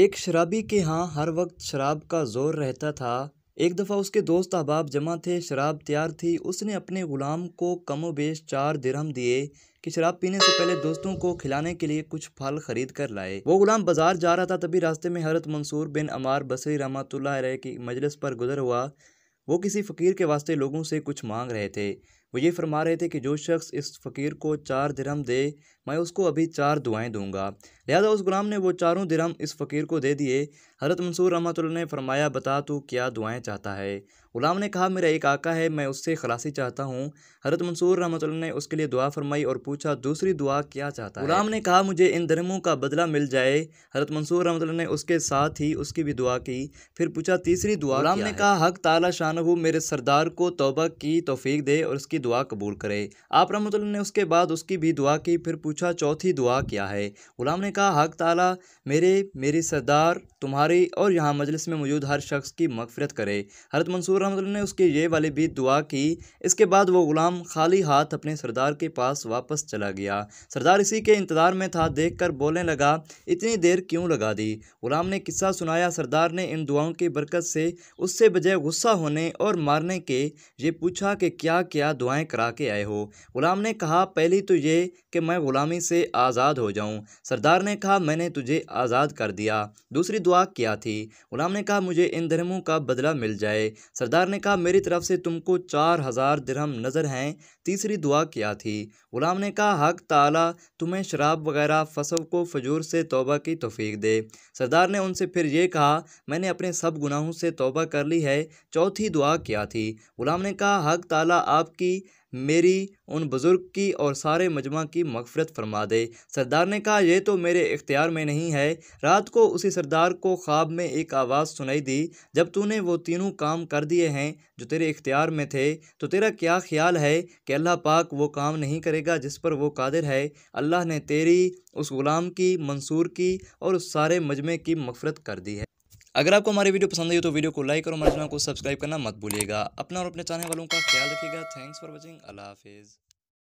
एक शराबी के यहाँ हर वक्त शराब का जोर रहता था एक दफ़ा उसके दोस्त अहबाब जमा थे शराब तैयार थी उसने अपने ग़ुलाम को कमो बेश चार दिरहम दिए कि शराब पीने से पहले दोस्तों को खिलाने के लिए कुछ फल खरीद कर लाए वो गुलाम बाजार जा रहा था तभी रास्ते में हरत मंसूर बिन अमार बसरी रहमतुल्लाह की मजलिस पर गुजर हुआ वो किसी फ़कीर के वास्ते लोगों से कुछ मांग रहे थे वो ये फरमा रहे थे कि जो शख्स इस फ़कीर को चार दिरहम दे मैं उसको अभी चार दुआएं दूंगा लिहाजा उस गुलाम ने वो चारों दिरहम इस फ़कीर को दे दिए हरत मंसूर रहमत ने फरमाया बता तू क्या दुआएं चाहता है गुलाम ने कहा मेरा एक आका है मैं उससे खलासी चाहता हूँ हरत मंसूर रहमत ने उसके लिए दुआ फरमाई और पूछा दूसरी दुआ क्या चाहता गुलाम ने कहा मुझे इन दरमों का बदला मिल जाए हरत मंसूर रहमत ने उसके साथ ही उसकी भी दुआ की फिर पूछा तीसरी दुआ गुलाम ने कहा हक ताला शाहू मेरे सरदार को तोबा की तोफीक दे और उसकी की दुआ कबूल करे आप रमतल ने उसके बाद उसकी भी दुआ की फिर पूछा चौथी दुआ क्या है गुलाम ने कहा हक ताला मेरे मेरी सरदार तुम्हारी और यहाँ मजलिस में मौजूद हर शख्स की मगफरत करे हरत मंसूर रमतल ने उसकी ये वाली भी दुआ की इसके बाद वो गुलाम खाली हाथ अपने सरदार के पास वापस चला गया सरदार इसी के इंतज़ार में था देख कर बोलने लगा इतनी देर क्यों लगा दी गुलाम ने किस्सा सुनाया सरदार ने इन दुआओं की बरकत से उससे बजाय गुस्सा होने और मारने के ये पूछा कि क्या क्या दुआ दुआएं करा के आए हो ग़ुलाम ने कहा पहली तो ये कि मैं ग़ुलामी से आज़ाद हो जाऊं सरदार ने कहा मैंने तुझे आज़ाद कर दिया दूसरी दुआ क्या थी ग़ुलाम ने कहा मुझे इन धर्मों का बदला मिल जाए सरदार ने कहा मेरी तरफ से तुमको चार हज़ार धर्म नज़र हैं तीसरी दुआ क्या थी ग़ुलाम ने कहा हक ताला तुम्हें शराब वगैरह फसल को फजूर से तोबा की तोफ़ीक दे सरदार ने उनसे फिर ये कहा मैंने अपने सब गुनाहों से तोबा कर ली है चौथी दुआ क्या थी ग़ुलाम ने कहा हक ताला आपकी मेरी उन बुज़ुर्ग की और सारे मजमा की मगफ़रत फरमा दे सरदार ने कहा यह तो मेरे इख्तियार में नहीं है रात को उसी सरदार को ख्वाब में एक आवाज़ सुनाई दी जब तूने वो तीनों काम कर दिए हैं जो तेरे इख्तियार में थे तो तेरा क्या ख्याल है कि अल्लाह पाक वो काम नहीं करेगा जिस पर वो कादिर है अल्लाह ने तेरी उस ग़ुलाम की मंसूर की और उस सारे मजमे की मफ़रत कर दी है अगर आपको हमारी वीडियो पसंद आई तो वीडियो को लाइक और हमारे चैनल को सब्सक्राइब करना मत भूलिएगा अपना और अपने चाहने वालों का ख्याल रखिएगा थैंक्स फॉर वॉचिंग अल्लाह हाफिज़